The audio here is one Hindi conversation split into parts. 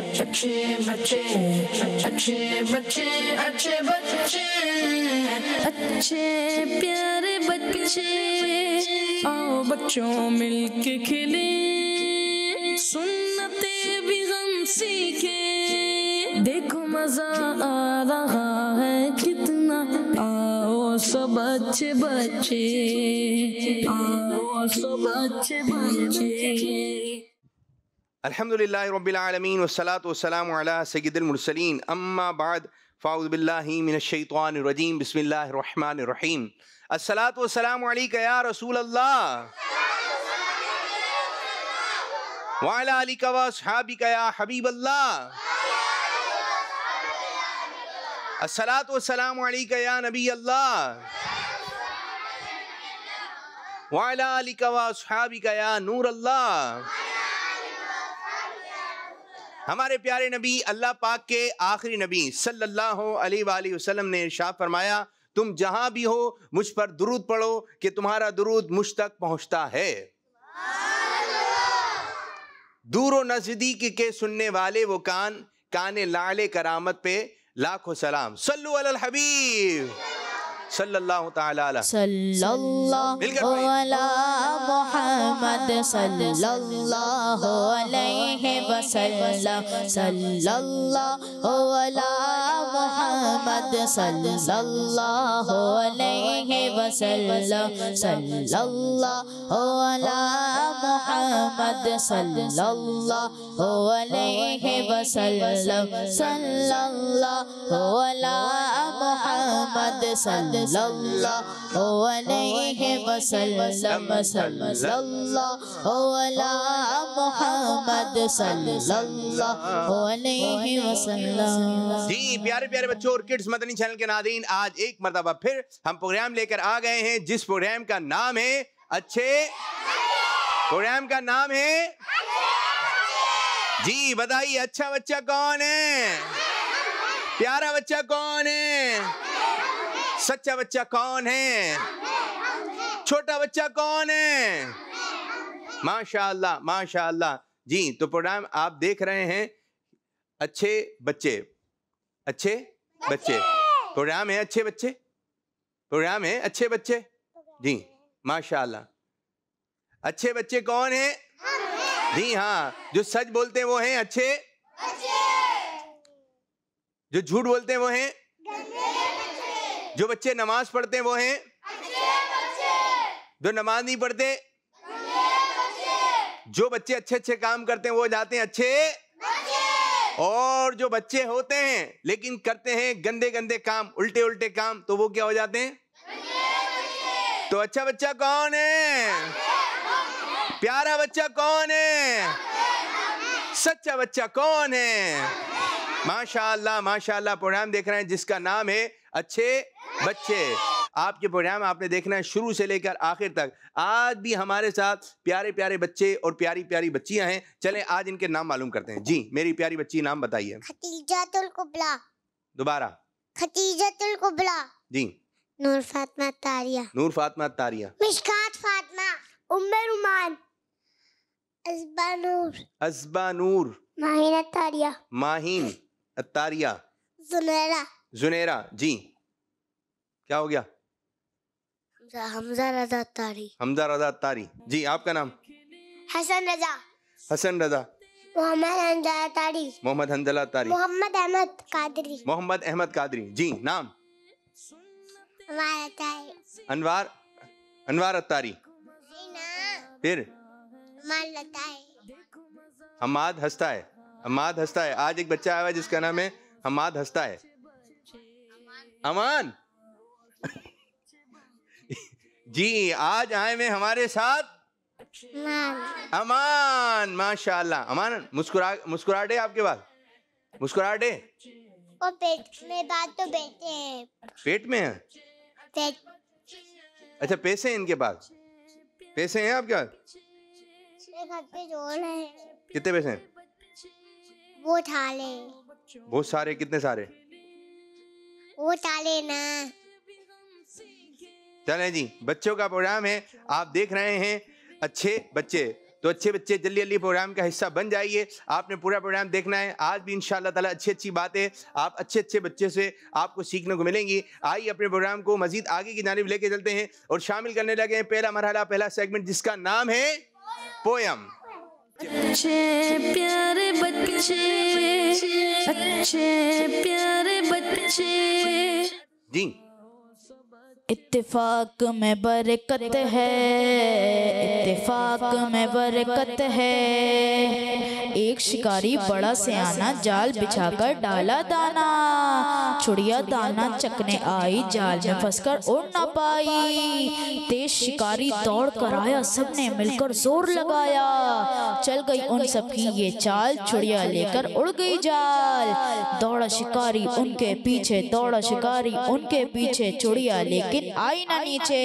अच्छे बच्चे अच्छे बच्चे अच्छे बच्चे अच्छे प्यारे बच्चे आओ बच्चों मिलके खेले सुनते भी हम सीखे देखो मजा आ रहा है कितना आओ सब अच्छे बच्चे आओ सब अच्छे बच्चे अलहमदिल्ला रबालमीन वसलात वसलाम सैदमरसलिन अम्माबाद फ़ाउदबिल्लाशैतवानरजीम बसमीम असलात वसलाम या रसूल अल्लाह वाला अली कवा सहाबिका या हबीब अल्लाह असलात वसलाम या नबी अल्लाह वाला अली कवा सहाबिका या नूर अल्लाह हमारे प्यारे नबी अल्लाह पाक के आखिरी नबी सल्लल्लाहु अलैहि वसल्लम ने इरशाद फरमाया तुम जहां भी हो मुझ पर दुरूद पढ़ो कि तुम्हारा दुरूद मुझ तक पहुंचता है दूर नजदीक के सुनने वाले वो कान कान लाले करामत पे लाखों सलाम सल्लु अल हबीब صلى الله تعالى على صلى الله على محمد صلى الله عليه وسلم صلى الله على محمد صلى الله عليه وسلم صلى الله على محمد صلى الله عليه وسلم صلى الله على محمد صلى सल्लल्लाहु अलैहि वसल्लम सल्लल्लाहु अला मोहम्मद सल्लल्लाहु अलैहि वसल्लम जी प्यारे प्यारे बच्चों और किड्स मदनी चैनल के नादीन आज एक मरतबा फिर हम प्रोग्राम लेकर आ गए हैं जिस प्रोग्राम का नाम है अच्छे प्रोग्राम का नाम है जी बताइए अच्छा बच्चा कौन है प्यारा बच्चा कौन है सच्चा बच्चा कौन है छोटा बच्चा कौन है माशाल्लाह माशाल्लाह जी तो प्रोग्राम आप देख रहे हैं अच्छे बच्चे अच्छे बच्चे प्रोग्राम है अच्छे बच्चे प्रोग्राम है अच्छे बच्चे जी माशाल्लाह अच्छे बच्चे कौन है जी हाँ जो सच बोलते हैं वो हैं अच्छे जो झूठ बोलते हैं वो हैं जो बच्चे नमाज पढ़ते हैं वो हैं जो नमाज नहीं पढ़ते जो बच्चे अच्छे अच्छे काम करते हैं वो जाते हैं अच्छे और जो बच्चे होते हैं लेकिन करते हैं गंदे गंदे काम उल्टे उल्टे काम तो वो क्या हो जाते हैं तो अच्छा बच्चा कौन है प्यारा बच्चा कौन है सच्चा बच्चा कौन है माशाल्लाह माशाल्लाह प्रोग्राम देख रहे हैं जिसका नाम है अच्छे बच्चे आपके प्रोग्राम आपने देखना है शुरू से लेकर आखिर तक आज भी हमारे साथ प्यारे प्यारे बच्चे और प्यारी प्यारी बच्चियां हैं चलें आज इनके नाम मालूम करते हैं जी मेरी प्यारी बच्ची नाम बताइए दोबारा कुबला जी नूर फातिमा तारिया नूर फातमा तारिया मिशकात फातिमा उम्मे रुमान अजबा नूर अजबा नूर माहिन तारिया माहिन तारिया जुनेरा जी क्या हो गया हमजा रजा तारी हमजा रजा तारी जी आपका नाम हसन रजा हसन रजा मोहम्मद हमजा तारी मोहम्मद हमजला तारी मोहम्मद अहमद कादरी मोहम्मद अहमद कादरी जी नाम अनवार अनवार अतारी फिर हमाद हंसता है हमाद हंसता है आज एक बच्चा आया है जिसका नाम है हमाद हंसता है अमान जी आज आए हुए हमारे साथ अमान माशाल्लाह अमान मुस्कुरा मुस्कुराहट है आपके पास मुस्कुराहट है पेट में बात तो बैठे हैं पेट में है पेट अच्छा पैसे हैं इनके पास पैसे हैं आपके पास कितने पैसे हैं वो बहुत सारे कितने सारे वो डाले ना चले जी बच्चों का प्रोग्राम है आप देख रहे हैं अच्छे बच्चे तो अच्छे बच्चे जल्दी जल्दी प्रोग्राम का हिस्सा बन जाइए आपने पूरा प्रोग्राम देखना है आज भी इन ताला अच्छी अच्छी बातें आप अच्छे अच्छे बच्चे से आपको सीखने को मिलेंगी आइए अपने प्रोग्राम को मजीद आगे की जानब लेके चलते हैं और शामिल करने लगे हैं पहला मरहला पहला सेगमेंट जिसका नाम है पोयम अच्छे प्यारे बच्चे अच्छे प्यारे बच्चे जी इतफाक में बरकत है इतफाक में बरकत है एक शिकारी बड़ा सयाना जाल बिछाकर डाला दाना चुड़िया दाना चकने आई जाल में फंसकर उड़ ना पाई तेज शिकारी दौड़ कर आया सबने मिलकर जोर लगाया चल गई उन सबकी ये चाल चुड़िया लेकर उड़ गई जाल दौड़ा शिकारी उनके पीछे दौड़ा शिकारी उनके पीछे चुड़िया लेकर दिन आई ना नीचे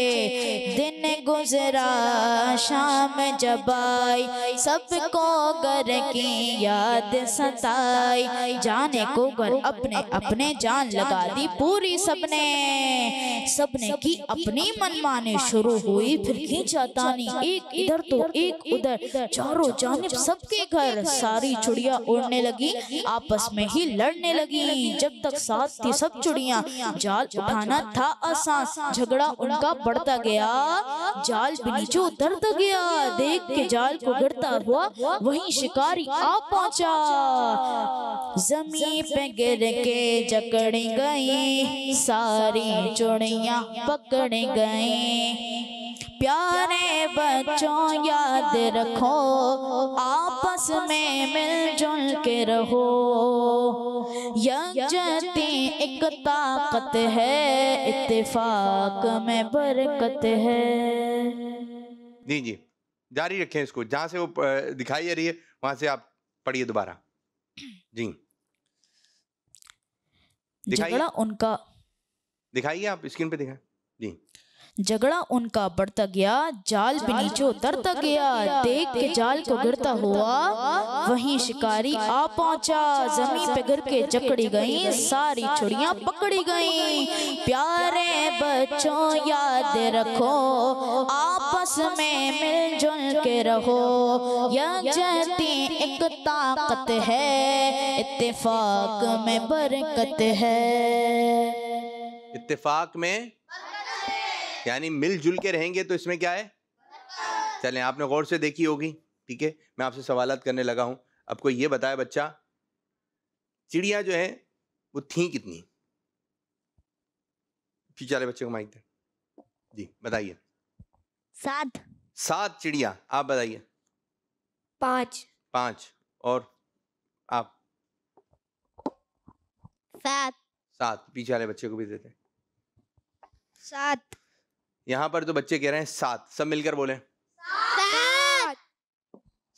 दिन गुजरा शाम जब आई सबको घर की याद सताई जाने को घर अपने अपने जान लगा दी पूरी सबने सबने की अपनी मनमाने शुरू हुई फिर की जातानी एक इधर तो एक उधर चारों जानब सबके घर सारी चुड़िया उड़ने लगी आपस में ही लड़ने लगी जब तक साथ थी सब चुड़िया जाल उठाना था आसान झगड़ा उनका बढ़ता गया जाल नीचे उतरता गया देख के जाल को गिरता हुआ वही शिकारी आ पहुंचा जमीन पे गिर के जकड़ गई सारी चुड़िया पकड़ गई प्यारे बच्चों याद रखो आपस में मिलजुल के रहो यजती एक ताकत है इत्तेफाक में बरकत है जी जी जारी रखें इसको जहां से वो दिखाई रही है वहां से आप पढ़िए दोबारा जी दिखाइए उनका दिखाइए आप स्क्रीन पे दिखाएं जी झगड़ा उनका बढ़ता गया जाल भी नीचे उतरता गया देख के जाल को गिरता हुआ वहीं शिकारी आ पहुंचा जमीन पे गिर के जकड़ी गई सारी छुड़ियां पकड़ी गई प्यारे बच्चों याद रखो आपस में मिलजुल के रहो यह एक ताकत है इत्तेफाक में बरकत है इत्तेफाक में यानी मिलजुल के रहेंगे तो इसमें क्या है चलें आपने गौर से देखी होगी ठीक है मैं आपसे सवाल करने लगा हूँ आपको ये बताया बच्चा चिड़िया जो है वो थी कितनी चाले बच्चे को माइक दे जी बताइए सात सात चिड़िया आप बताइए पांच पांच और आप सात सात पीछे वाले बच्चे को भी देते सात यहां पर तो बच्चे कह रहे हैं सात सब मिलकर बोले सात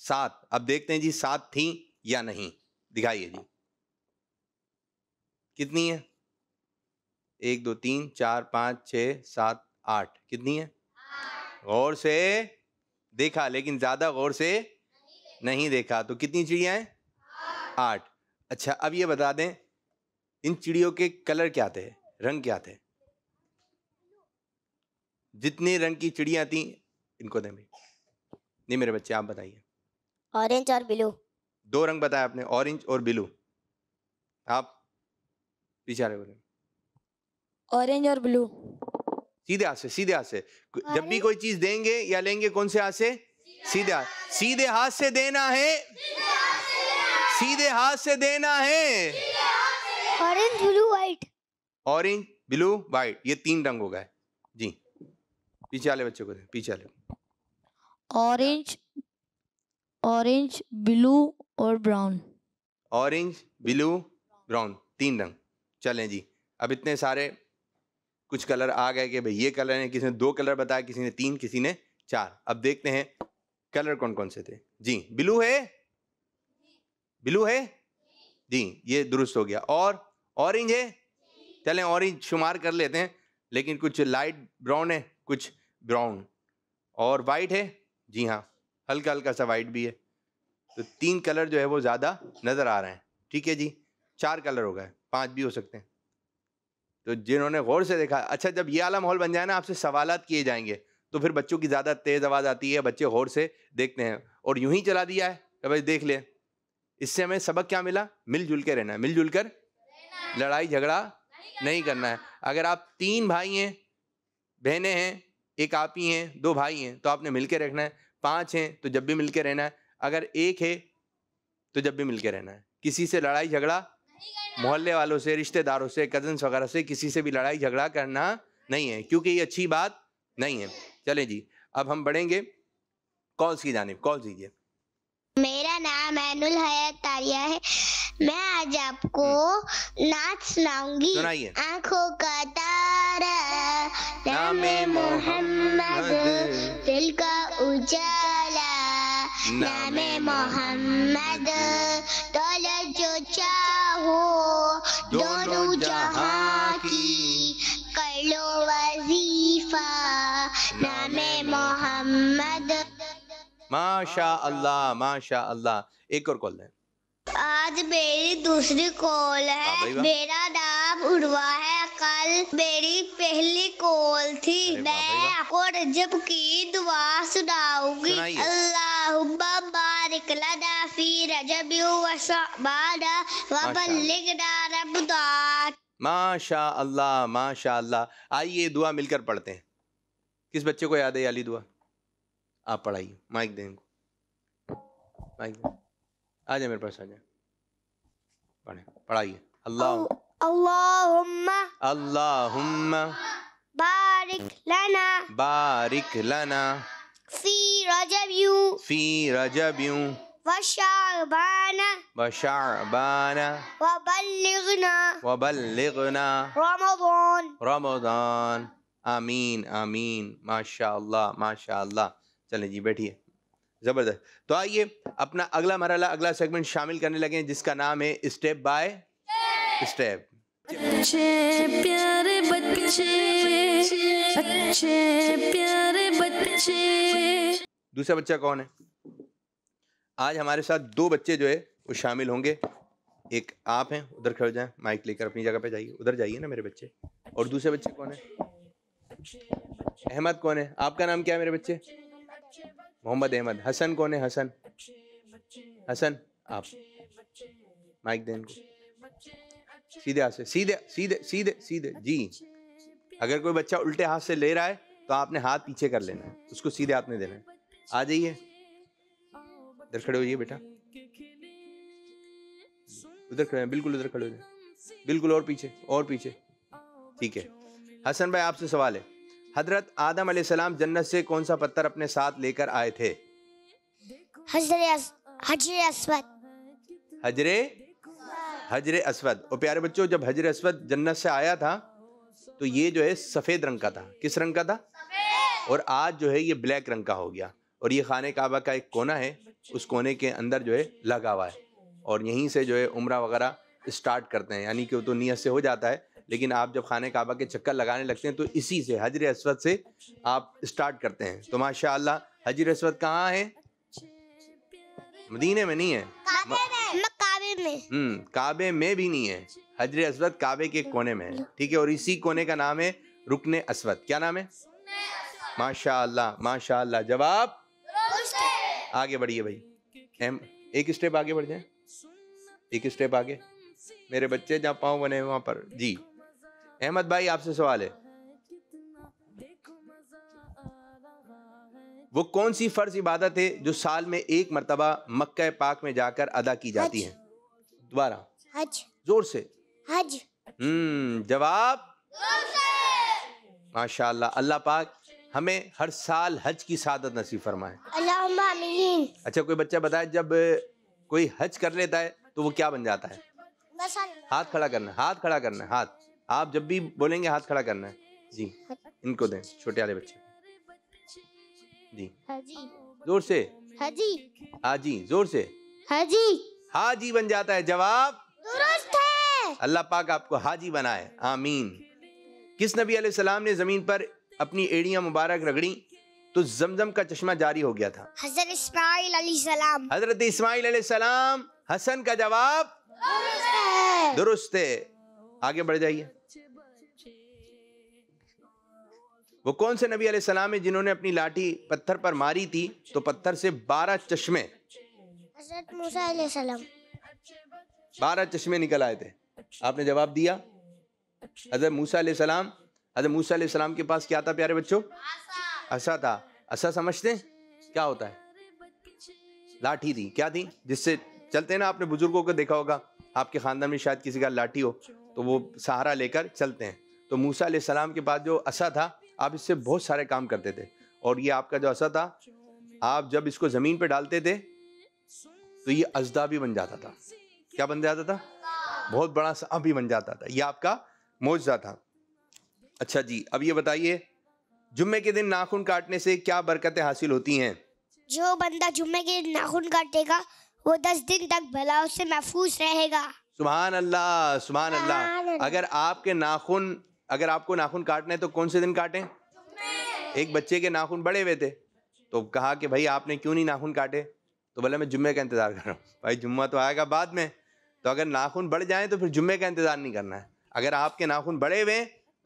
सात अब देखते हैं जी सात थी या नहीं दिखाइए जी कितनी है एक दो तीन चार पांच छ सात आठ कितनी है गौर से देखा लेकिन ज्यादा गौर से नहीं देखा तो कितनी चिड़िया है आठ अच्छा अब ये बता दें इन चिड़ियों के कलर क्या थे रंग क्या थे जितने रंग की चिड़िया थी इनको दे भाई नहीं मेरे बच्चे आप बताइए ऑरेंज और ब्लू दो रंग बताया आपने ऑरेंज और ब्लू आप पीछे बोले ऑरेंज और ब्लू सीधे हाथ से सीधे हाथ से जब भी कोई चीज देंगे या लेंगे कौन से हाथ से सीधे हाथ सीधे हाथ से देना है सीधे हाथ से देना है orange blue white orange blue white ये तीन रंग हो गए जी पीछे वाले बच्चे को दे पीछे वाले ऑरेंज ऑरेंज ब्लू और ब्राउन ऑरेंज ब्लू ब्राउन तीन रंग चलें जी अब इतने सारे कुछ कलर आ गए कि भाई ये कलर है किसी ने दो कलर बताया किसी ने तीन किसी ने चार अब देखते हैं कलर कौन कौन से थे जी ब्लू है ब्लू है जी ये दुरुस्त हो गया और ऑरेंज है चलें ऑरेंज शुमार कर लेते हैं लेकिन कुछ लाइट ब्राउन है कुछ ब्राउन और वाइट है जी हाँ हल्का हल्का सा वाइट भी है तो तीन कलर जो है वो ज़्यादा नज़र आ रहे हैं ठीक है जी चार कलर हो गए पांच भी हो सकते हैं तो जिन्होंने गौर से देखा अच्छा जब ये आला माहौल बन जाए ना आपसे सवाल किए जाएंगे तो फिर बच्चों की ज़्यादा तेज़ आवाज़ आती है बच्चे गौर से देखते हैं और यूं ही चला दिया है कि भाई देख ले इससे हमें सबक क्या मिला मिलजुल के रहना है मिलजुल कर लड़ाई झगड़ा नहीं करना है अगर आप तीन भाई हैं बहनें हैं एक आप ही हैं दो भाई हैं तो आपने मिलके रखना है पांच हैं तो जब भी मिलके रहना है अगर एक है तो जब भी मिलके रहना है किसी से लड़ाई झगड़ा मोहल्ले वालों से रिश्तेदारों से कजन्स वगैरह से किसी से भी लड़ाई झगड़ा करना नहीं है क्योंकि ये अच्छी बात नहीं है चले जी अब हम बढ़ेंगे कॉल्स की जानब कॉल दीजिए मेरा नाम अनुल हयात तारिया है मैं आज आपको हम्म। नाच सुनाऊंगी आंखों का तार तारा नाम मोहम्मद दिल का उजाला नाम मोहम्मद दौलत जो चाहो दोनों जहाँ की कर लो वजीफा नाम मोहम्मद माशा अल्लाह माशा अल्लाह एक और कॉल है आज मेरी दूसरी कॉल है हाँ, मेरा नाम उड़वा है कल मेरी पहली कॉल थी मैं आपको रजब की दुआ सुनाऊंगी अल्लाह बारिक रजब माशा अल्लाह माशा अल्लाह आइए दुआ मिलकर पढ़ते हैं किस बच्चे को याद है याली दुआ आप पढ़ाइए माइक देंगे माइक दें आ जाए मेरे पास आ जाए पढ़े पढ़ाइए अल्लाह अल्लाहुम्मा अल्लाहुम्मा बारिक लना बारिक लना फी रजब्यू फी रजब्यू وشعبان وشعبان وبلغنا وبلغنا رمضان رمضان आमीन आमीन माशा अल्लाह माशा अल्लाह चलें जी बैठिए ज़बरदस्त तो आइए अपना अगला मरला अगला सेगमेंट शामिल करने लगे जिसका नाम है स्टेप बाय स्टेप अच्छे प्यारे बच्चे अच्छे प्यारे बच्चे दूसरा बच्चा कौन है आज हमारे साथ दो बच्चे जो है वो शामिल होंगे एक आप हैं उधर खड़े जाएं माइक लेकर अपनी जगह पे जाइए उधर जाइए ना मेरे बच्चे और दूसरे बच्चे कौन है अहमद कौन है आपका नाम क्या है मेरे बच्चे मोहम्मद अहमद हसन कौन है हसन हसन आप माइक दें सीधे हाथ से सीधे सीधे सीधे सीधे जी अगर कोई बच्चा उल्टे हाथ से ले रहा है तो आपने हाथ पीछे कर लेना है उसको सीधे हाथ में देना है आ जाइए इधर खड़े होइए बेटा उधर खड़े बिल्कुल उधर खड़े हो जाए बिल्कुल और पीछे और पीछे ठीक है हसन भाई आपसे सवाल है हजरत आदम सलाम जन्नत से कौन सा पत्थर अपने साथ लेकर आए थे हजरे अस्वद हजरे हजरे अस्वद और प्यारे बच्चों जब हजरे अस्वद जन्नत से आया था तो ये जो है सफ़ेद रंग का था किस रंग का था और आज जो है ये ब्लैक रंग का हो गया और ये खाने काबा का एक कोना है उस कोने के अंदर जो है लगा हुआ है और यहीं से जो है उम्र वगैरह स्टार्ट करते हैं यानी कि वो तो नीयत से हो जाता है लेकिन आप जब खाने काबा के चक्कर लगाने लगते हैं तो इसी से हजर असवद से आप स्टार्ट करते हैं तो माशा हजर असवद कहाँ है मदीने में नहीं है काबे में हम्म काबे में भी नहीं है हजर असवद काबे के कोने में है ठीक है और इसी कोने का नाम है रुकन असवद क्या नाम है माशा माशा जवाब आगे बढ़िए भाई एम एक स्टेप आगे बढ़ जाए एक स्टेप आगे मेरे बच्चे जहाँ पाँव बने वहाँ पर जी अहमद भाई आपसे सवाल है वो कौन सी फ़र्ज इबादत है जो साल में एक मरतबा मक्का पाक में जाकर अदा की जाती है दोबारा हज जोर से हज हम्म जवाब माशाल्लाह अल्लाह पाक हमें हर साल हज की सादत नसीब फरमाए अच्छा कोई बच्चा बताए जब कोई हज कर लेता है तो वो क्या बन जाता है हाथ खड़ा करना हाथ खड़ा करना हाथ आप जब भी बोलेंगे हाथ खड़ा करना है जी इनको दें छोटे वाले बच्चे जी जोर से हाजी हाजी जोर से हाजी हाजी बन जाता है जवाब दुरुस्त है अल्लाह पाक आपको हाजी बनाए आमीन किस नबी सलाम ने जमीन पर अपनी एड़ियां मुबारक रगड़ी तो जमजम का चश्मा जारी हो गया था हजरत इस्माइल हजरत इस्माइल सलाम हसन का जवाब दुरुस्त है आगे बढ़ जाइए वो कौन से नबी सलाम है जिन्होंने अपनी लाठी पत्थर पर मारी थी तो पत्थर से बारह चश्मे बारह चश्मे निकल आए थे आपने जवाब दिया हजरत मूसा सलाम हजरत मूसा सलाम के पास क्या था प्यारे बच्चों असा था असा समझते क्या होता है लाठी थी क्या थी जिससे चलते ना आपने बुजुर्गों को देखा होगा आपके खानदान में शायद किसी का लाठी हो तो वो सहारा लेकर चलते हैं तो मूसा सलाम के बाद जो असा था आप इससे बहुत सारे काम करते थे और ये आपका जो असा था आप जब इसको ज़मीन पे डालते थे तो ये अजदा भी बन जाता था क्या बन जाता था बहुत बड़ा सा भी बन जाता था ये आपका मुआवजा था अच्छा जी अब ये बताइए जुम्मे के दिन नाखून काटने से क्या बरकतें हासिल होती हैं जो बंदा जुम्मे के दिन नाखून काटेगा वो दस दिन तक भलाओं से महफूज रहेगा सुबहान अल्लाह सुबहान अल्लाह अगर आपके नाखून अगर आपको नाखून काटना है तो कौन से दिन काटें एक बच्चे के नाखून बड़े हुए थे तो कहा कि भाई आपने क्यों नहीं नाखून काटे तो बोले मैं जुम्मे का इंतज़ार कर रहा हूँ भाई जुम्मा तो आएगा बाद में तो अगर नाखून बढ़ जाएँ तो फिर जुम्मे का इंतज़ार नहीं करना है अगर आपके नाखून बड़े हुए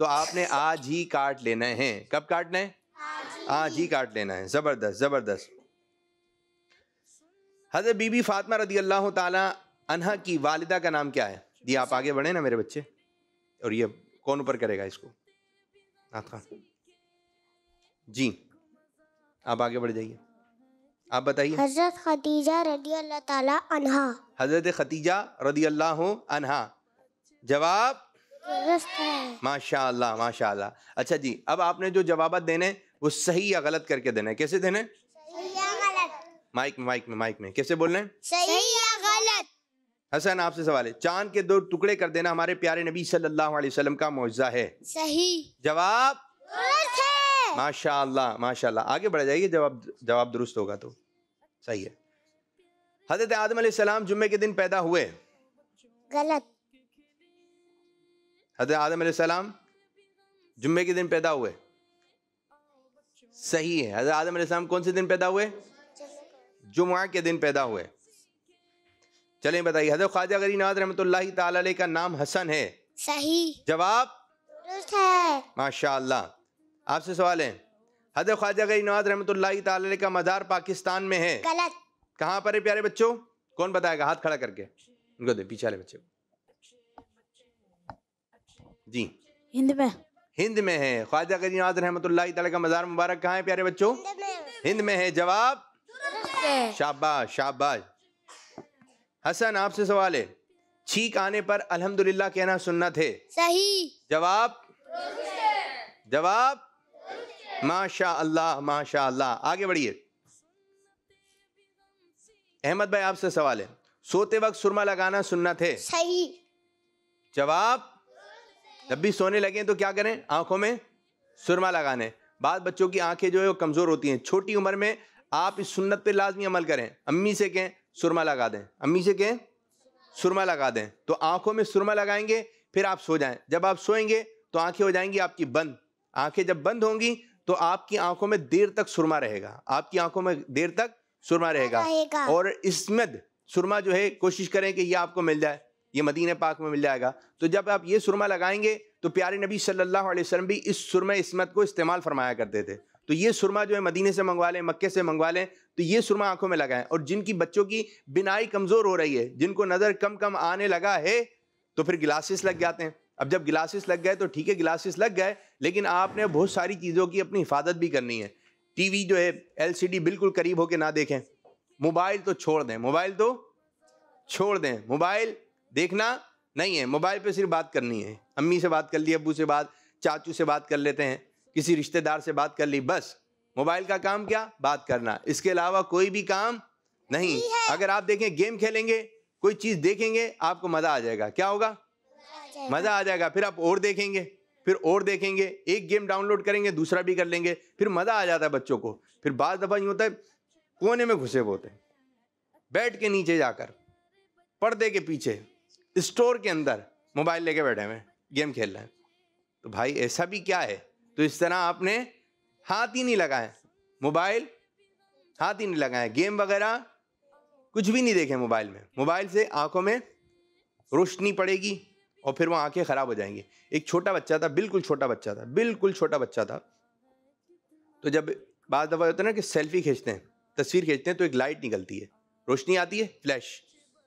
तो आपने आज ही काट लेना है कब काटना है आज ही काट लेना है ज़बरदस्त ज़बरदस्त हज़रत बीबी फातमा रदी अल्लाह ताला अनहा की वालिदा का नाम क्या है जी आप आगे बढ़े ना मेरे बच्चे और ये कौन ऊपर करेगा इसको नाथ खान जी आप आगे बढ़ जाइए आप बताइए हजरत खतीजा रदी अल्लाह ताला अनहा हजरत खतीजा रदी अल्लाह अनहा जवाब माशाल्लाह माशाल्लाह अच्छा जी अब आपने जो जवाब देने वो सही या गलत करके देने कैसे देने माइक में माइक में माइक में कैसे बोलने सही हसन आपसे सवाल है चांद के दो टुकड़े कर देना हमारे प्यारे नबी सल्लल्लाहु अलैहि वसल्लम का मुआवजा है सही जवाब माशाल्लाह माशाल्लाह आगे बढ़ जाइए जवाब जवाब दुरुस्त होगा तो सही है हजरत आदम सलाम जुम्मे के दिन पैदा हुए गलत हजरत आदम सलाम जुम्मे के दिन पैदा हुए सही है हजरत आदम सलाम कौन से दिन पैदा हुए जुम्मे के दिन पैदा हुए चले बताइए हजरत ख्वाजा गरी नाज रहमत का नाम हसन है सही जवाब माशा आपसे सवाल है हजर ख्वाजा गरी नवाज रहमत का मज़ार पाकिस्तान में है गलत कहाँ पर है प्यारे बच्चों कौन बताएगा हाथ खड़ा करके उनको दे पीछे बच्चे जी हिंद में हिंद में है ख्वाजा गरी नवाज रहमत का मज़ार मुबारक कहाँ है प्यारे बच्चों हिंद में है जवाब शाबाश शाबाश हसन आपसे सवाल है छींक आने पर अल्हम्दुलिल्लाह कहना सुन्नत है सही जवाब जवाब माशा अल्लाह माशा अल्लाह आगे बढ़िए अहमद भाई आपसे सवाल है सोते वक्त सुरमा लगाना सुन्नत है सही जवाब जब भी सोने लगे तो क्या करें आंखों में सुरमा लगाने बाद बच्चों की आंखें जो है वो कमज़ोर होती हैं छोटी उम्र में आप इस सुन्नत पे लाजमी अमल करें अम्मी से कहें सुरमा लगा दें अम्मी से कहें सुरमा लगा दें तो आंखों में सुरमा लगाएंगे फिर आप सो जाएं जब आप सोएंगे तो आंखें हो जाएंगी आपकी बंद आंखें जब बंद होंगी तो आपकी आंखों में देर तक सुरमा रहेगा आपकी आंखों में देर तक सुरमा रहेगा और इसमें सुरमा जो है कोशिश करें कि ये आपको मिल जाए ये मदीन पाक में मिल जाएगा तो जब आप ये सुरमा लगाएंगे तो प्यारे नबी सल्लल्लाहु अलैहि वसल्लम भी इस सुरमा इसमत को इस्तेमाल फरमाया करते थे तो ये सुरमा जो है मदीने से मंगवा लें मक्के से मंगवा लें तो ये सुरमा आंखों में लगाएं और जिनकी बच्चों की बिनाई कमज़ोर हो रही है जिनको नज़र कम कम आने लगा है तो फिर गिलासेस लग जाते हैं अब जब गिलासेस लग गए तो ठीक है गिलासेस लग गए लेकिन आपने बहुत सारी चीज़ों की अपनी हिफाजत भी करनी है टीवी जो है एलसीडी बिल्कुल करीब होके ना देखें मोबाइल तो छोड़ दें मोबाइल तो छोड़ दें मोबाइल देखना नहीं है मोबाइल पे सिर्फ बात करनी है अम्मी से बात कर ली अबू से बात चाचू से बात कर लेते हैं किसी रिश्तेदार से बात कर ली बस मोबाइल का काम क्या बात करना इसके अलावा कोई भी काम नहीं अगर आप देखें गेम खेलेंगे कोई चीज देखेंगे आपको मजा आ जाएगा क्या होगा मजा आ जाएगा फिर आप और देखेंगे फिर और देखेंगे एक गेम डाउनलोड करेंगे दूसरा भी कर लेंगे फिर मजा आ जाता है बच्चों को फिर बाद दफा यूं होता है कोने में घुसे होते हैं बैठ के नीचे जाकर पर्दे के पीछे स्टोर के अंदर मोबाइल लेके बैठे हुए गेम खेल रहे हैं तो भाई ऐसा भी क्या है तो इस तरह आपने हाथ ही नहीं लगाए मोबाइल हाथ ही नहीं लगाए गेम वगैरह कुछ भी नहीं देखे मोबाइल में मोबाइल से आंखों में रोशनी पड़ेगी और फिर वो आंखें ख़राब हो जाएंगी एक छोटा बच्चा था बिल्कुल छोटा बच्चा था बिल्कुल छोटा बच्चा था तो जब बाद दफ़ा होता है ना कि सेल्फी खींचते हैं तस्वीर खींचते हैं तो एक लाइट निकलती है रोशनी आती है फ्लैश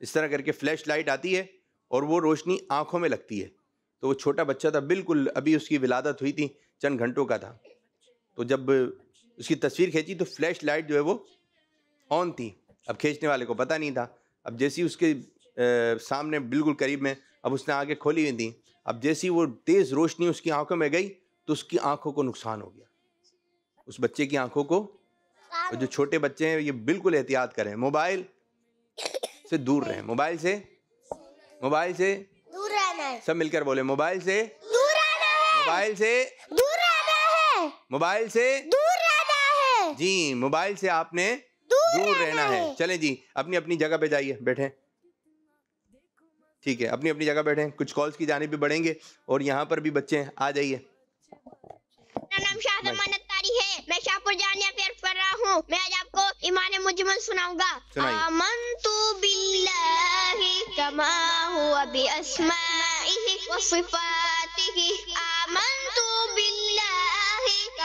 इस तरह करके फ्लैश लाइट आती है और वो रोशनी आँखों में लगती है तो वो छोटा बच्चा था बिल्कुल अभी उसकी विलादत हुई थी चंद घंटों का था तो जब उसकी तस्वीर खींची तो फ्लैश लाइट जो है वो ऑन थी अब खींचने वाले को पता नहीं था अब जैसी उसके आ, सामने बिल्कुल करीब में अब उसने आगे खोली हुई थी अब जैसी वो तेज़ रोशनी उसकी आंखों में गई तो उसकी आंखों को नुकसान हो गया उस बच्चे की आंखों को और जो छोटे बच्चे हैं ये बिल्कुल एहतियात करें मोबाइल से दूर रहें मोबाइल से मोबाइल से दूर रहना है सब मिलकर बोले मोबाइल से दूर रहना है मोबाइल से दूर मोबाइल से दूर रहना है जी मोबाइल से आपने दूर, दूर रहना, रहना है।, है चले जी अपनी अपनी जगह पे जाइए बैठे ठीक है अपनी अपनी जगह बैठे कुछ कॉल्स की जाने भी बढ़ेंगे और यहाँ पर भी बच्चे आ जाइए मैं शाहपुर आज आपको ईमान सुनाऊंगा अमन तू बिल्लाही कमा हुआ तू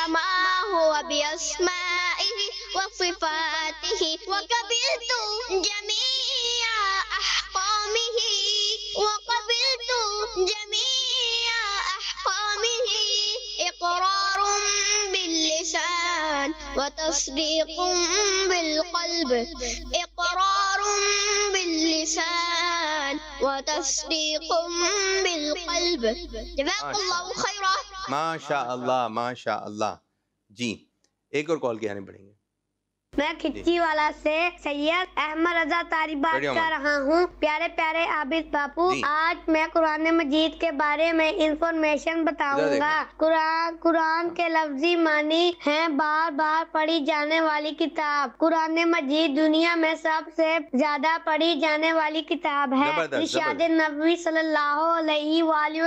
ما هو بأسمائه وصفاته وقبلت جميع أحكامه وقبلت جميع أحكامه إقرار باللسان وتصديق بالقلب إقرار باللسان وتصديق بالقلب جزاك الله خيرا ما شاء الله ما شاء الله जी एक और कॉल के आने पड़ेंगे मैं खिच्ची वाला से सैयद अहमद रजा तारी बात कर रहा हूँ प्यारे प्यारे आबिद बापू आज मैं कुरान मजीद के बारे में इंफॉर्मेशन बताऊंगा कुरान कुरान के लफ्जी मानी है बार बार पढ़ी जाने वाली किताब कुरान मजीद दुनिया में सबसे ज्यादा पढ़ी जाने वाली किताब है इशाद नबी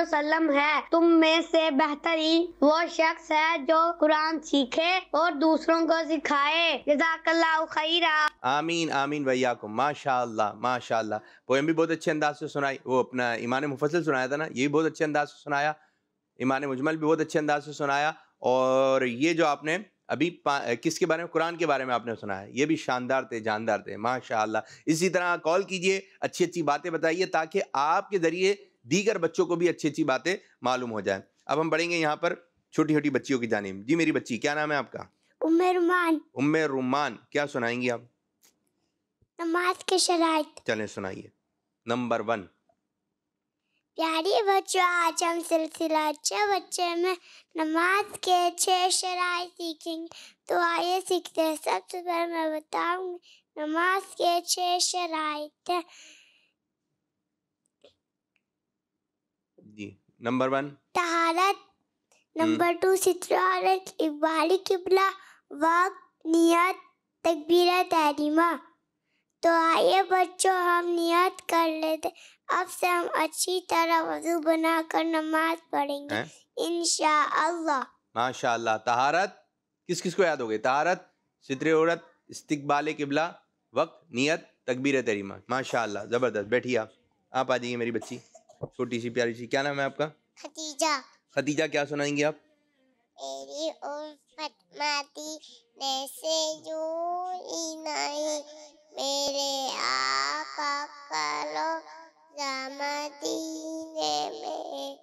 सल्लाम है तुम में से बेहतरीन वो शख्स है जो कुरान सीखे और दूसरों को सिखाए जजाक खैरा आमीन आमीन भैया को माशाल्लाह माशाल्लाह पोएम भी बहुत अच्छे अंदाज से सुनाई वो अपना ईमान मुफसल सुनाया था ना ये भी बहुत अच्छे अंदाज से सुनाया ईमान मुजमल भी बहुत अच्छे अंदाज से सुनाया और ये जो आपने अभी किसके बारे में कुरान के बारे में आपने सुना है ये भी शानदार थे जानदार थे माशा इसी तरह कॉल कीजिए अच्छी अच्छी बातें बताइए ताकि आपके ज़रिए दीगर बच्चों को भी अच्छी अच्छी बातें मालूम हो जाए अब हम बढ़ेंगे यहाँ पर छोटी छोटी बच्चियों की जानी जी मेरी बच्ची क्या नाम है आपका उम्मे रुमान उम्मे रुमान क्या सुनाएंगी आप नमाज के शरात चलें सुनाइए नंबर वन प्यारे बच्चों आज हम सिलसिला अच्छे बच्चे में नमाज के छह शराय सीखेंगे तो आइए सीखते हैं सबसे पहले मैं बताऊंगी नमाज के छह शराय जी नंबर वन तहारत नंबर टू सितारत इबाली किबला वाक नियत तकबीर तहरीमा तो आइए बच्चों हम नियत कर लेते अब से हम अच्छी तरह वजू बनाकर नमाज पढ़ेंगे इनशा अल्लाह माशा तहारत किस किस को याद हो गई तहारत सितर औरत इस्तबाल किबला वक्त नियत तकबीर तहरीमा माशा ज़बरदस्त बैठिए आप आ जाइए मेरी बच्ची छोटी सी प्यारी सी क्या नाम है आपका खतीजा खतीजा क्या सुनाएंगे आप तेरी उल्फत माती जैसे ही नहीं मेरे आका कलो मदीने में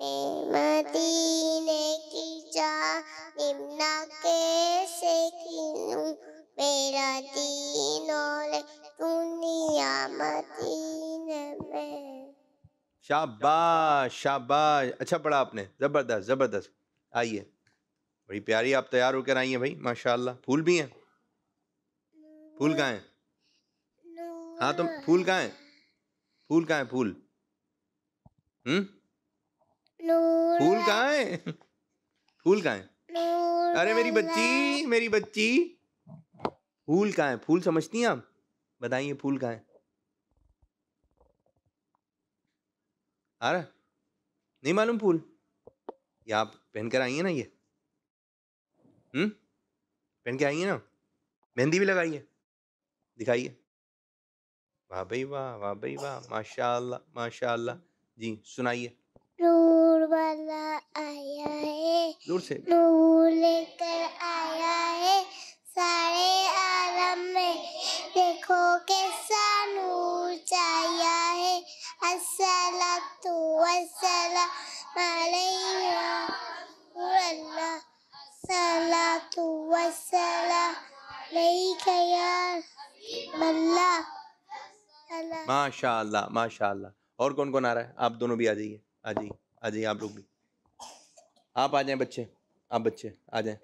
मैं मदीने की जा निम्ना कैसे खिलूं मेरा दीन और दुनिया मदीने में शाबाश शाबाश अच्छा पढ़ा आपने जबरदस्त जबरदस्त आइए बड़ी प्यारी आप तैयार होकर आई है भाई माशाल्लाह फूल भी हैं फूल कहाँ हैं हाँ तो फूल कहाँ हैं फूल कहाँ हैं फूल हम्म फूल कहाँ हैं फूल कहाँ हैं अरे मेरी बच्ची मेरी बच्ची फूल कहाँ हैं फूल समझती हैं आप बताइए फूल कहाँ हैं आ रहा नहीं मालूम फूल ये आप पहन कर आई हैं ना ये हम्म पहन के आई हैं ना मेहंदी भी लगाइए दिखाइए वाह भाई वाह वाह भाई वाह माशाल्लाह माशाल्लाह जी सुनाइए नूर वाला आया है नूर से नूर लेकर आया है सारे आलम में देखो कैसा नूर चाहिए है असला तो असला माशाल्लाह माशाल्लाह और कौन कौन आ रहा है आप दोनों भी आ जाइए आ जाइए आ जाइए आप लोग भी आप आ जाएं बच्चे आप बच्चे आ जाएं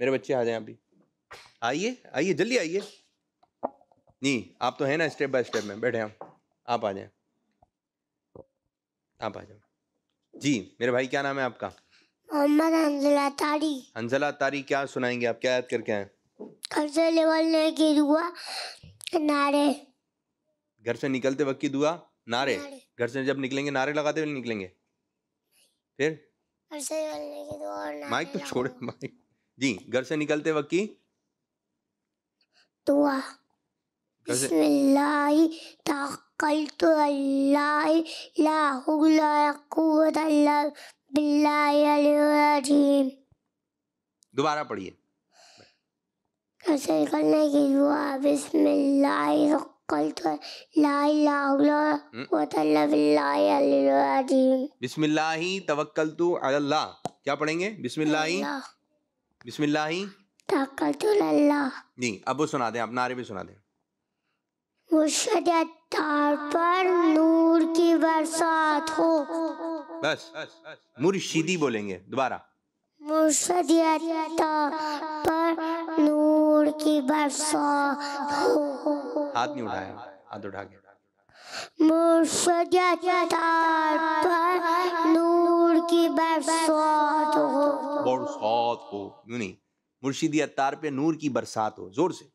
मेरे बच्चे आ जाएं अभी आइए आइए जल्दी आइए नहीं आप तो हैं ना स्टेप बाय स्टेप में बैठे हम आप आ जाएं आप आ जाओ जी मेरे भाई क्या नाम है आपका मोहम्मद अंजला तारी अंजला तारी क्या सुनाएंगे आप क्या याद करके आए घर से निकलने की दुआ नारे घर से निकलते वक्त की दुआ नारे घर से जब निकलेंगे नारे लगाते हुए निकलेंगे फिर घर से निकलने की दुआ माइक तो छोड़े माइक जी घर से निकलते वक्त की दुआ दोबारा पढ़िए कैसे करने की दुआ बिस्मिल्लाह हम्म। बिस्मिल्लाही अल्लाह क्या पढ़ेंगे बिस्मिल्लाही बिस्मिल्लाही तवक्कलतु अल्लाह नहीं अब वो सुना दें आप नारे भी सुना दें मुशर्रत तार पर नूर की बरसात हो बस मुर्शिदी बोलेंगे दोबारा मुर्शदियत पर नूर की बरसात हो हाथ नहीं उठाया हाथ उठा के तार पर नूर की बरसात हो बरसात हो यूं नहीं मुर्शिदी तार पे नूर की बरसात हो जोर से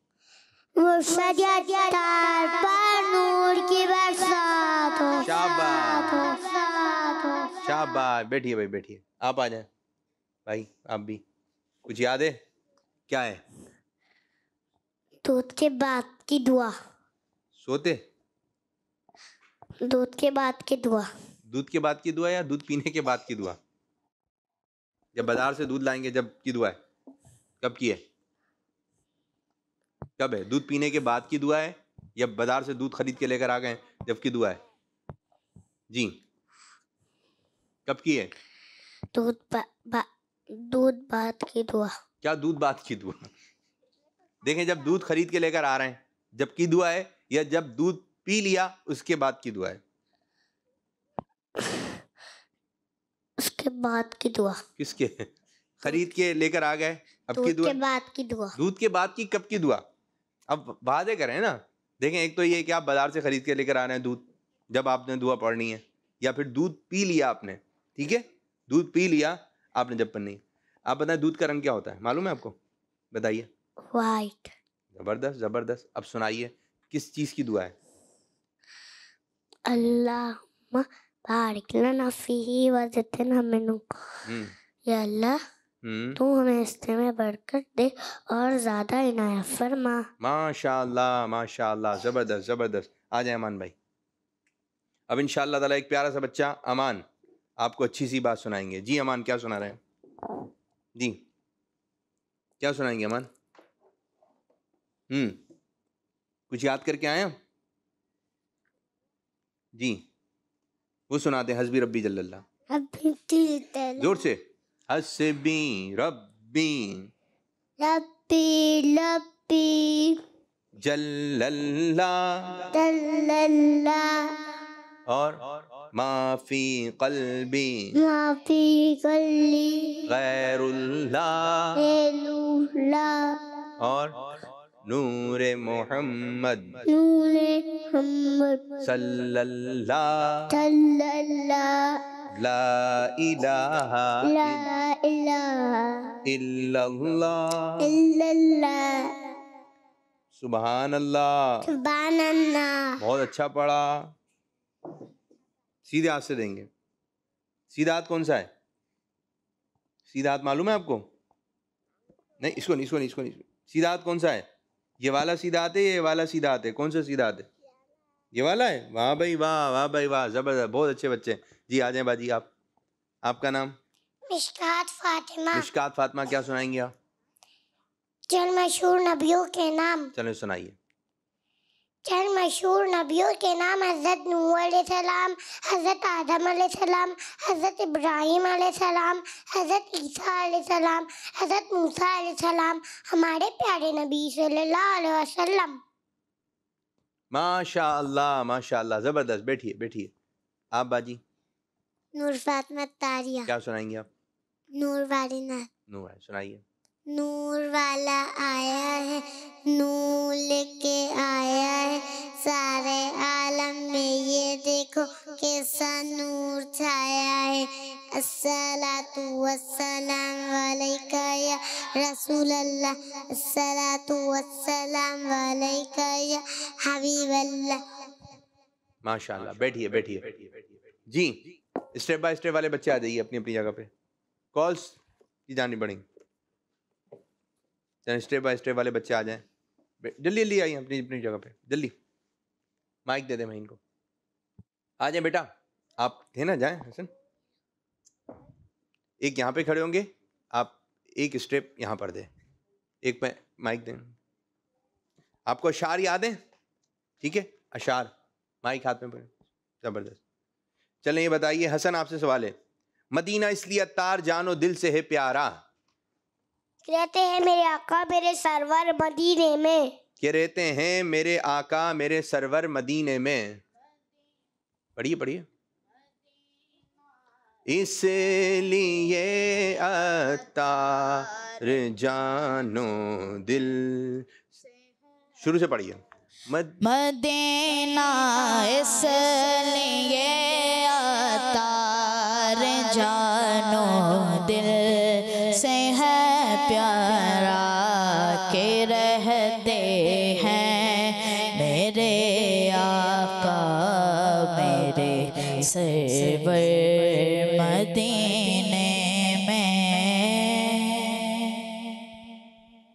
बैठिए भाई बैठिए आप आ जाए भाई आप भी कुछ याद है क्या है दूध के बाद की दुआ सोते दूध के बाद की दुआ दूध के बाद की दुआ या दूध पीने के बाद की दुआ जब बाजार से दूध लाएंगे जब की दुआ है कब की है कब है दूध पीने के बाद की दुआ है या बाजार से दूध खरीद के लेकर आ गए जब की दुआ है जी कब की है दूध दूध बात की दुआ क्या दूध बात की दुआ देखें जब दूध खरीद के लेकर आ रहे हैं जब की दुआ है या जब दूध पी लिया उसके बाद की दुआ है उसके बाद की दुआ किसके खरीद के लेकर आ गए अब की दुआ दूध के बाद की कब की दुआ अब वादे करें ना देखें एक तो ये कि आप बाजार से खरीद के लेकर आ रहे हैं दूध जब आपने दुआ पढ़नी है या फिर दूध पी लिया आपने ठीक है दूध पी लिया आपने जब पढ़नी आप बताएं दूध का रंग क्या होता है मालूम है आपको बताइए वाइट जबरदस्त जबरदस्त अब सुनाइए किस चीज की दुआ है अल्लाह बारिक लना फीही वजतन हमें हम्म। या अल्लाह हम्म। तू हमें रिश्ते में बरकत दे और ज्यादा इनायत फरमा माशाल्लाह माशाल्लाह जबरदस्त जबरदस्त आ जाए अमान भाई अब इन ताला एक प्यारा सा बच्चा अमान आपको अच्छी सी बात सुनाएंगे जी अमान क्या सुना रहे हैं जी क्या सुनाएंगे अमान हम्म कुछ याद करके आए जी वो सुनाते हैं हजबी रब्बी जल्ला जोर से हसबी रब्बी रब्बी रब्बी जल्लल्ला जल्लल्ला और माफी कल्बी माफी कल्बी गैरुल्ला गैरुल्ला और नूर मोहम्मद नूर Mohammad सल्लल्ला सल्लल्ला La ilaha La ilaha इल्लल्लाह इल्लल्लाह सुबहान अल्लाह सुबहान अल्लाह बहुत अच्छा पढ़ा सीधे हाथ से देंगे सीधा हाथ कौन सा है सीधा हाथ मालूम है आपको नहीं इसको नहीं इसको नहीं इसको नहीं सीधा हाथ कौन सा है ये वाला सीधा हाथ है ये वाला सीधा हाथ है कौन सा सीधा हाथ है ये वाला है वाह भाई वाह वाह भाई वाह जबरदस्त बहुत अच्छे बच्चे जी आ जाए बाजी आप आपका नाम मिशकात फातिमा मिशकात फातिमा क्या सुनाएंगे आप चंद मशहूर नबियों के नाम चलो सुनाइए चंद मशहूर नबियों के नाम हज़रत नूह सलाम हज़रत आदम सलाम हज़रत इब्राहिम सलाम हज़रत ईसा सलाम हज़रत मूसा सलाम हमारे प्यारे नबी सल्लल्लाहु अलैहि वसल्लम माशा अल्लाह माशा अल्लाह ज़बरदस्त बैठिए बैठिए आप बाजी नूर फातमा तारिया क्या सुनाएंगे आप नूर वाली नूर सुनाइए नूर वाला आया है नूर लेके आया है सारे आलम में ये देखो कैसा नूर छाया है असलातु वसलाम वालेका या रसूल अल्लाह असलातु वसलाम वालेका या हबीब अल्लाह माशाल्लाह बैठिए बैठिए जी स्टेप बाय स्टेप वाले बच्चे आ जाइए अपनी अपनी जगह पे कॉल्स की जानी बढ़ेंगी चाहे स्टेप बाय स्टेप वाले बच्चे आ जाएं जल्दी जल्दी आइए अपनी अपनी जगह पे जल्दी माइक दे दे मैं इनको आ जाए बेटा आप थे ना जाएं हसन एक यहाँ पे खड़े होंगे आप एक स्टेप यहाँ पर दें एक मैं माइक दें आपको अशार याद है ठीक है अशार माइक हाथ में पड़े ज़बरदस्त चलें ये बताइए हसन आपसे सवाल है मदीना इसलिए तार जानो दिल से है प्यारा रहते हैं मेरे आका मेरे सरवर मदीने में ये रहते हैं मेरे आका मेरे सरवर मदीने में पढ़िए पढ़िए इसलिए अतार जानो दिल शुरू से पढ़िए मद... मदीना इसलिए अतार जानो से मदीने में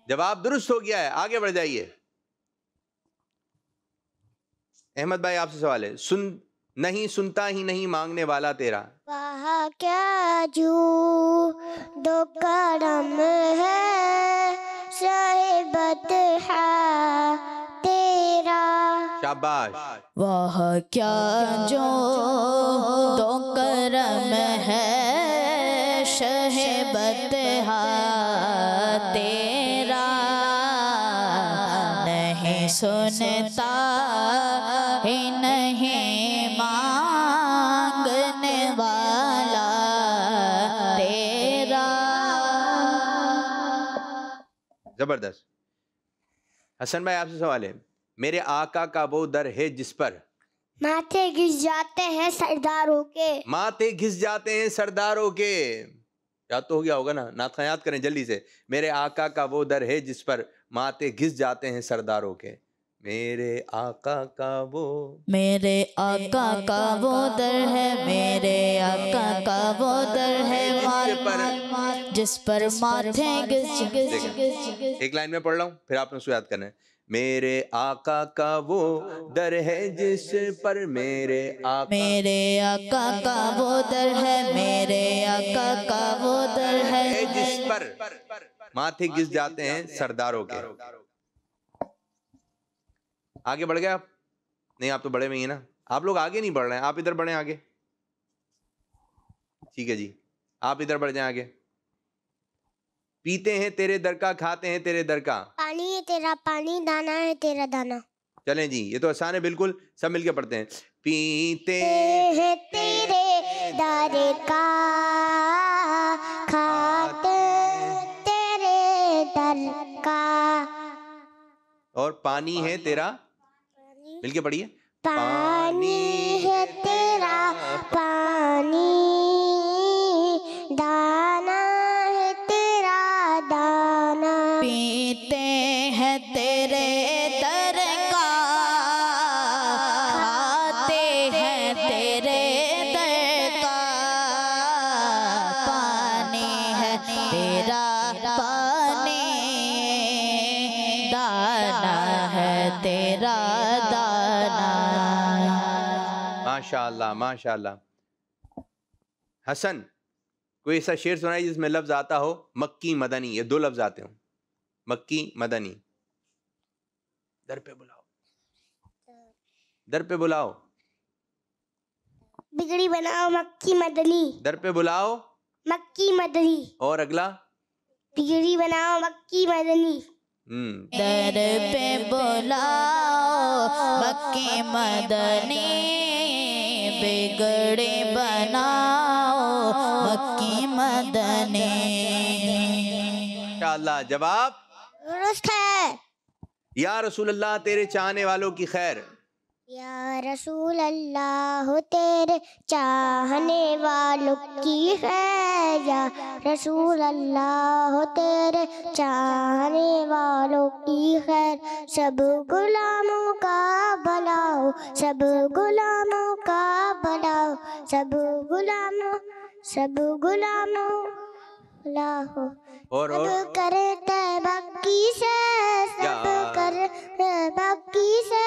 जवाब दुरुस्त हो गया है आगे बढ़ जाइए अहमद भाई आपसे सवाल है सुन नहीं सुनता ही नहीं मांगने वाला तेरा वहा क्या जू दो करम है सहबत है तेरा शाबाश वह क्या जो तो करम है शहबत तेरा नहीं सुनता ही नहीं मांगने वाला तेरा जबरदस्त हसन भाई आपसे सवाल है मेरे आका का वो दर है जिस पर माथे घिस जाते हैं सरदारों के माथे घिस जाते हैं सरदारों के याद तो हो गया होगा ना नाथा याद करें जल्दी से मेरे आका का वो दर है जिस पर माथे घिस जाते हैं सरदारों के मेरे आका का वो मेरे आका का वो दर है मेरे आका का वो दर है पर जिस पर माथे घिस एक लाइन में पढ़ रहा हूँ फिर आपने उसको याद करना है मेरे आका का वो दर है जिस पर मेरे आका मेरे आका का वो दर है मेरे आका का वो दर है जिस पर माथे घिस जाते हैं सरदारों के आगे बढ़ गए आप नहीं आप तो बड़े में ही ना आप लोग आगे नहीं बढ़ रहे हैं आप इधर बढ़े आगे ठीक है जी आप इधर बढ़ जाए आगे पीते हैं तेरे दर का खाते हैं तेरे दर का पानी है तेरा पानी दाना है तेरा दाना चलें जी ये तो आसान है बिल्कुल सब मिलके पढ़ते हैं पीते हैं तेरे दर का खाते तेरे दर का और पानी, पानी है तेरा मिलके पढ़िए पानी है तेरा पानी माशा हसन कोई ऐसा शेर सुनाइए जिसमें लफ्ज़ आता हो मक्की मदनी ये दो लफ्ज़ आते हो मक्की मदनी दर पे बुलाओ दर पे बुलाओ बिगड़ी बनाओ मक्की मदनी दर पे बुलाओ मक्की मदनी और अगला बिगड़ी बनाओ मक्की मदनी हम्म। दर पे बुलाओ मक्की मदनी पे बनाओ मक्की मदने जवाब दुरुस्त है या रसूल अल्लाह तेरे चाहने वालों की खैर या रसूल अल्लाह तेरे चाहने वालों की है या रसूल अल्लाह तेरे चाहने वालों की खैर सब गुलामों का भलाओ सब गुलामों का भलाओ सब गुलामों सब गुलामों भलाओ और और करते बाकी से सब करते बाकी से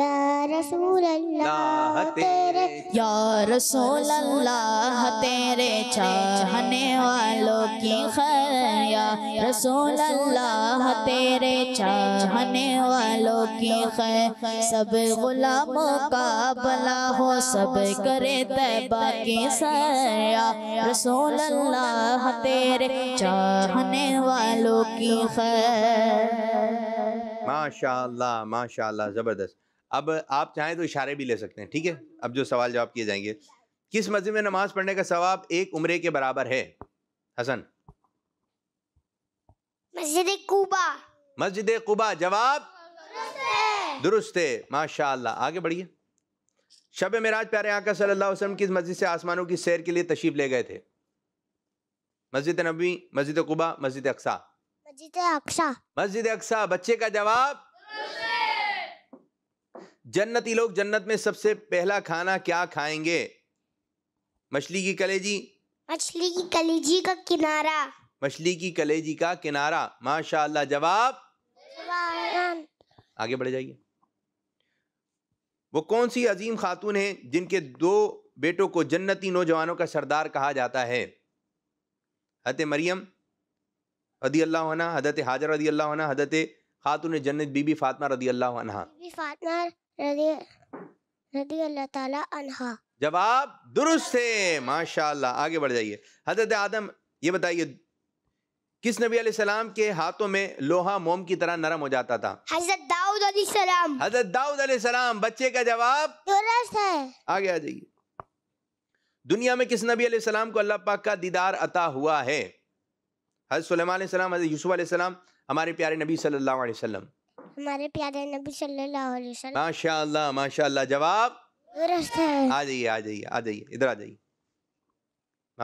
या रसूल अल्लाह तेरे या रसूल अल्लाह तेरे चाहने वालों की खैर या रसूल अल्लाह तेरे चाहने वालों की खैर सब गुलामों का भला हो सब करे तैबा की सर या रसूल अल्लाह तेरे चाह चाहने वालों की खैर माशाल्लाह माशाल्लाह ज़बरदस्त अब आप चाहें तो इशारे भी ले सकते हैं ठीक है अब जो सवाल जवाब किए जाएंगे किस मस्जिद में नमाज पढ़ने का सवाब एक उम्र के बराबर है हसन मस्जिद कुबा मस्जिद कुबा जवाब दुरुस्त है माशा आगे बढ़िए शब मेराज प्यारे आका सल्लल्लाहु अलैहि वसल्लम किस मस्जिद से आसमानों की सैर के लिए तशरीफ ले गए थे मस्जिद नबी मस्जिद कुबा मस्जिद अक्सा मस्जिद अक्सा मस्जिद अक्सा बच्चे का जवाब जन्नती लोग जन्नत में सबसे पहला खाना क्या खाएंगे मछली की कलेजी मछली की कलेजी का किनारा मछली की कलेजी का किनारा माशाल्लाह जवाब आगे बढ़ जाइए वो कौन सी अजीम खातून है जिनके दो बेटों को जन्नती नौजवानों का सरदार कहा जाता है हजरत मरियम रदी अल्लाह हना हजरत हाजर रदी अल्लाह हना हजरत खातून जन्नत बीबी फातमा रदी अल्लाह अनहा फातमा रदी रदी अल्लाह ताला अनहा जवाब दुरुस्त है माशाल्लाह आगे बढ़ जाइए हजरत आदम ये बताइए किस नबी सलाम के हाथों में लोहा मोम की तरह नरम हो जाता था हजरत दाऊद सलाम हजरत दाऊद सलाम बच्चे का जवाब दुरुस्त है आगे आ जाइए दुनिया में किस नबी सलाम को अल्लाह पाक का दीदार अता हुआ है हज़रत सुलेमान सलाम हज़रत यूसुफ़ सलाम हमारे प्यारे नबी सल्लल्लाहु अलैहि वसल्लम हमारे प्यारे नबी सल्लल्लाहु अलैहि वसल्लम माशाल्लाह माशाल्लाह जवाब आ जाइए आ जाइए आ जाइए इधर आ जाइए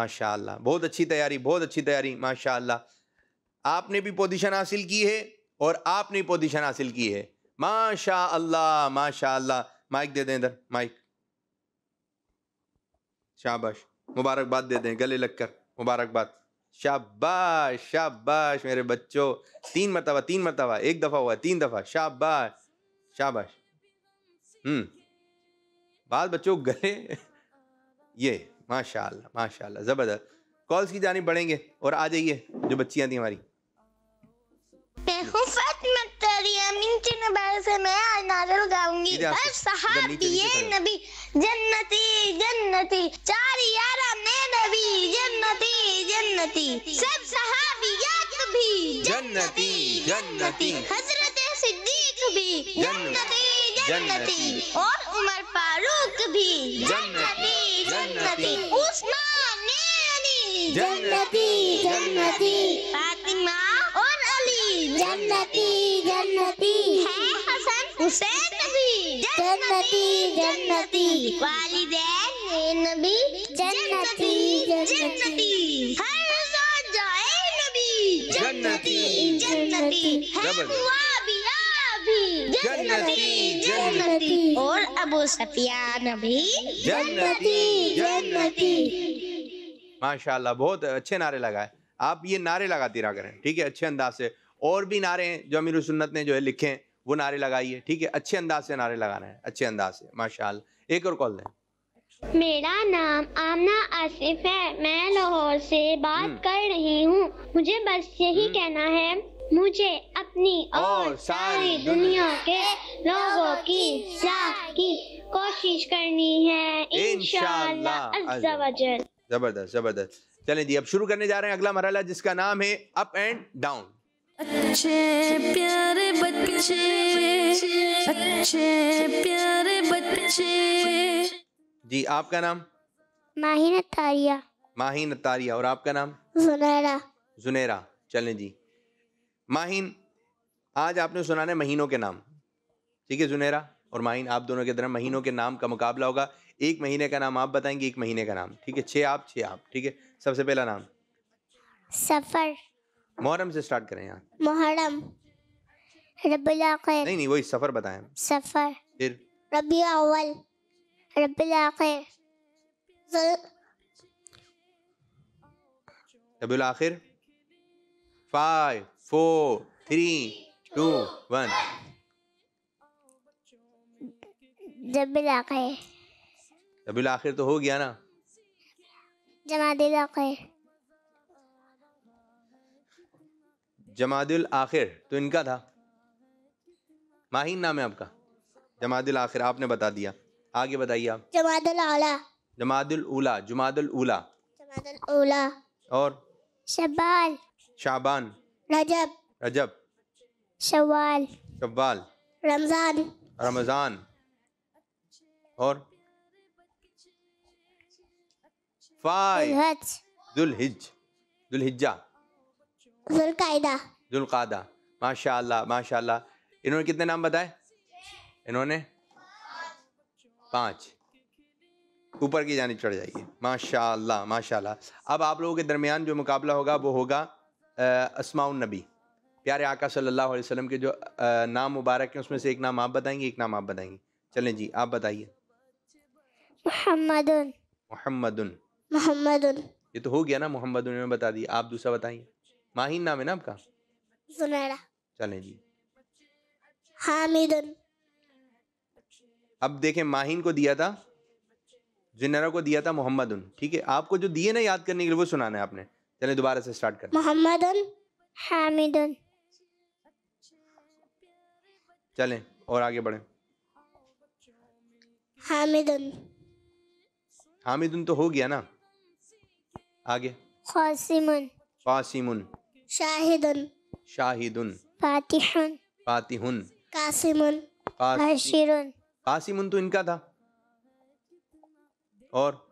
माशाल्लाह बहुत अच्छी तैयारी बहुत अच्छी तैयारी माशाल्लाह आपने भी पोजीशन हासिल की है और आपने पोजीशन हासिल की है माशा अल्लाह माशा माइक दे दें इधर माइक शाबाश मुबारकबाद देते हैं गले लगकर मुबारकबाद शाबाश शाबाश मेरे बच्चों तीन मरतबा तीन मरतबा एक दफ़ा हुआ तीन दफ़ा शाबाश शाबाश हम्म। बात बच्चों गले ये माशा माशा ज़बरदस्त कॉल्स की जानी बढ़ेंगे और आ जाइए जो बच्चियाँ थी हमारी तेरी अमीन चिन से मैं आज नारे लगाऊंगी और साहब ये नबी जन्नती जन्नती चार यारा मैं नबी जन्नती जन्नती सब सहाबिया भी जन्नती जन्नती हजरत सिद्दीक भी जन्नती जन्नती और उमर फारूक भी जन्नती जन्नती उस्मान जन्नती जन्नती जन्नती जन्नती नबी जन्नती जन्नती वालिदैन नबी जन्नती जन्नती जाए नबी जन्नती जन्नती जन्नती और अबू जन्नती जन्नती माशाल्लाह बहुत अच्छे नारे लगाए आप ये नारे लगाती रहा करें ठीक है अच्छे अंदाज से और भी नारे हैं जो अमीर सुन्नत ने जो है लिखे हैं वो नारे लगाइए ठीक है अच्छे अंदाज से नारे लगाना है अच्छे अंदाज से माशाल एक और कॉल दें मेरा नाम आमना आसिफ है मैं लाहौर से बात हम्म। कर रही हूँ मुझे बस यही हम्म। कहना है मुझे अपनी और सारी दुनिया के लोगों की की कोशिश करनी है जबरदस्त जबरदस्त चलें जी अब शुरू करने जा रहे हैं अगला मरला जिसका नाम है अप एंड डाउन अच्छे प्यारे बच्चे अच्छे प्यारे बच्चे जी आपका नाम माही नतारिया माहीन अतारिया और आपका नाम जुनेरा जुनेरा चले जी माहीन आज आपने सुनाने महीनों के नाम ठीक है जुनेरा और माहीन आप दोनों के तरह महीनों के नाम का मुकाबला होगा एक महीने का नाम आप बताएंगे एक महीने का नाम ठीक है छः आप छः आप ठीक है सबसे पहला नाम सफ़र मुहर्रम से स्टार्ट करें यहाँ मुहर्रम रबी आखिर नहीं नहीं वही सफर बताएं सफर फिर रबी अव्वल रबी आखिर रबी आखिर five four three two one रबी आखिर रबी आखिर तो हो गया ना जमादिल आखिर जमादुल आखिर तो इनका था माहिन नाम है आपका जमादुल आखिर आपने बता दिया आगे बताइए आप जमादुल आला जमादुल उला जमादुल उला जमादुल उला और शबाल शाबान रजब रजब शवाल शवाल रमज़ान रमज़ान और फाइव दुल्हिज दुल्हिज्जा जुल्कायदा जुल्कादा माशाल्लाह माशाल्लाह इन्होंने कितने नाम बताए इन्होंने पाँच ऊपर की जानी चढ़ जाएगी माशाल्लाह माशाल्लाह अब आप लोगों के दरमियान जो मुकाबला होगा वो होगा असमाउन नबी प्यारे आका सल्लल्लाहु अलैहि वसल्लम के जो आ, नाम मुबारक हैं उसमें से एक नाम आप बताएंगे एक नाम आप बताएंगे चलें जी आप बताइए मोहम्मद ये तो हो गया ना मोहम्मद में बता दिया आप दूसरा बताइए माहिन नाम है ना आपका सुनहरा चले जी हामिदन अब देखें माहिन को दिया था जिनरा को दिया था मोहम्मद उन ठीक है आपको जो दिए ना याद करने के लिए वो सुनाना है आपने चले दोबारा से स्टार्ट कर हामिद उन चले और आगे बढ़े उन हामिद उन तो हो गया ना आगे कासिमन कासिमन शाहिदुन शाहिदुन फातिहुन फातिहुन कासिमुन काशिरुन कासिमुन तो इनका था और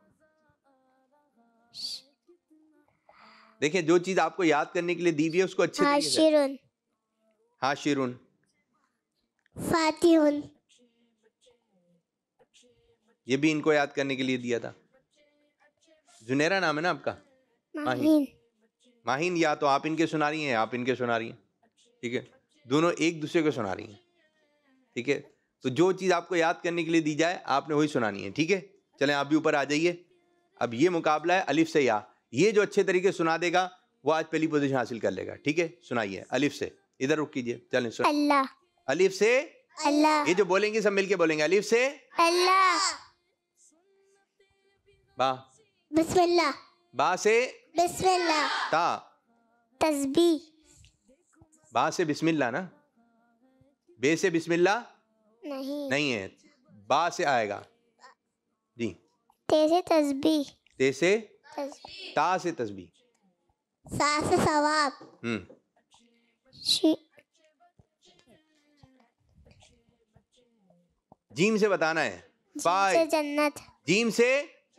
देखिए जो चीज आपको याद करने के लिए दी हुई है उसको अच्छे से हाशिरुन हाशिरुन फातिहुन ये भी इनको याद करने के लिए दिया था जुनेरा नाम है ना आपका माहिन माहिन या तो आप इनके सुना रही हैं आप इनके सुना रही हैं ठीक है दोनों एक दूसरे को सुना रही हैं ठीक है तो जो चीज़ आपको याद करने के लिए दी जाए आपने वही सुनानी है ठीक है चलें आप भी ऊपर आ जाइए अब ये मुकाबला है अलिफ से या ये जो अच्छे तरीके सुना देगा वो आज पहली पोजीशन हासिल कर लेगा ठीक है सुनाइए अलिफ से इधर रुक कीजिए चलें सुन अल्लाह अलिफ से अल्लाह ये जो बोलेंगे सब मिलके बोलेंगे अलिफ से अल्लाह वाह बिस्मिल्लाह बा से बिस्मिल्ला ता तस्बी बा से बिस्मिल्ला ना बे से बिस्मिल्ला नहीं नहीं है बा से आएगा जी ते से तस्बी ते से ता से तस्बी सा से सवाब हम्म जीम से बताना है जीम से जन्नत जीम से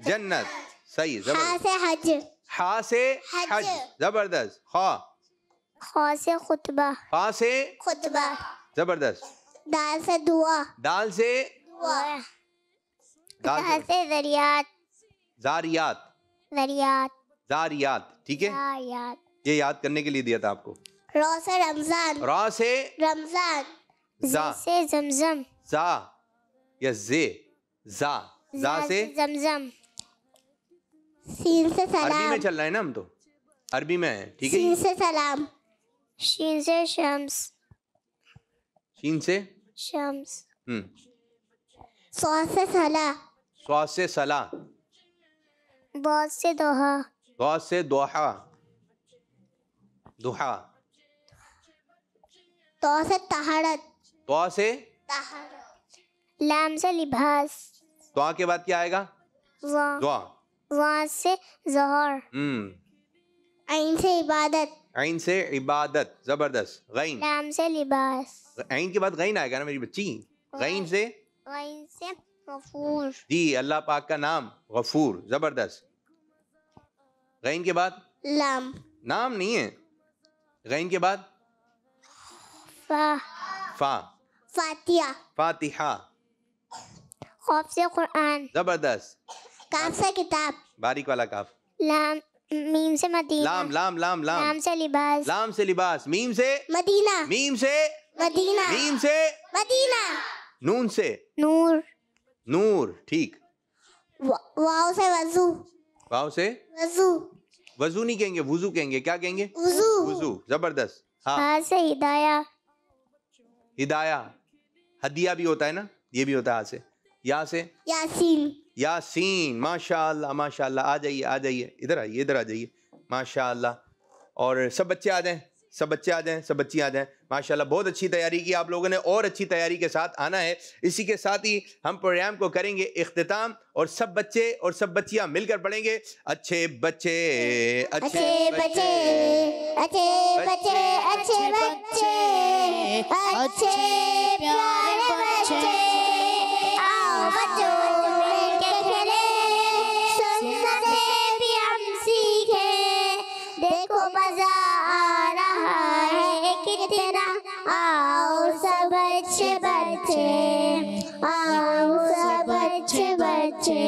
जन्नत सही है हज हा से हज, जबरदस्त खा खा से खुतबा खा से खुतबा जबरदस्त दाल से दुआ दाल से दुआ दाल से जरियात जारियात जरियात जारियात ठीक है ये याद करने के लिए दिया था आपको रॉ से रमजान रॉ से रमजान जा से जमजम जा या जे जा जा से जमजम सीन से सलाम अरबी में चल रहा है ना हम तो अरबी में है ठीक है सीन से सलाम शीन से शम्स शीन से शम्स हम्म सौ से सला सौ से सला बहुत से दोहा बहुत से दोहा दोहा तो से तहारत तो से तहारत लाम से लिबास तो के बाद क्या आएगा वाह वहाँ से जहर हम्म। आइन से इबादत आइन से इबादत जबरदस्त गैन लाम से लिबास आइन के बाद गैन आएगा ना मेरी बच्ची गैन से गैन से गफूर जी अल्लाह पाक का नाम गफूर जबरदस्त गैन के बाद लाम नाम नहीं है गैन के बाद फा फा फातिहा फातिहा खौफ से कुरान जबरदस्त काफ से किताब बारीक वाला काफ लाम मीम से मदीना लाम लाम लाम लाम लाम से लिबास लाम से लिबास मीम से मदीना मीम से मदीना मीम से मदीना नून से नूर नूर ठीक वाव से वजू वाव से वजू वजू नहीं कहेंगे वजू कहेंगे क्या कहेंगे वजू वजू जबरदस्त हाँ हा से हिदाया हिदाया हदिया भी होता है ना ये भी होता है हा से या से यासीन यासीन माशाल्लाह माशाल्लाह आ जाइए आ जाइए इधर आइए इधर आ जाइए माशाल्लाह और सब बच्चे आ जाएं सब बच्चे आ जाएं सब बच्ची आ जाएं माशाल्लाह बहुत अच्छी तैयारी की आप लोगों ने और अच्छी तैयारी के साथ आना है इसी के साथ ही हम प्रोग्राम को करेंगे इख्तिताम और सब बच्चे और सब बच्चियां मिलकर पढ़ेंगे अच्छे बच्चे अच्छे बच्चे अच्छे बच्चे अच्छे बच्चे अच्छे प्यारे बच्चे आओ बच्चों बच्चे आओ सब अच्छे बच्चे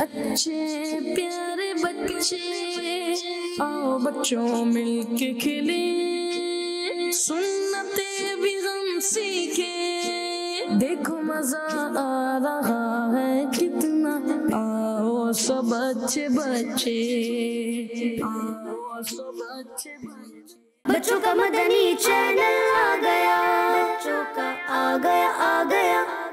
अच्छे प्यारे बच्चे आओ बच्चों मिलके खेले सुनते भी हम सीखे देखो मजा आ रहा है कितना आओ सब अच्छे बच्चे आओ सब अच्छे बच्चे बच्चों का मदनी चैनल आ गया बच्चों का आ गया आ गया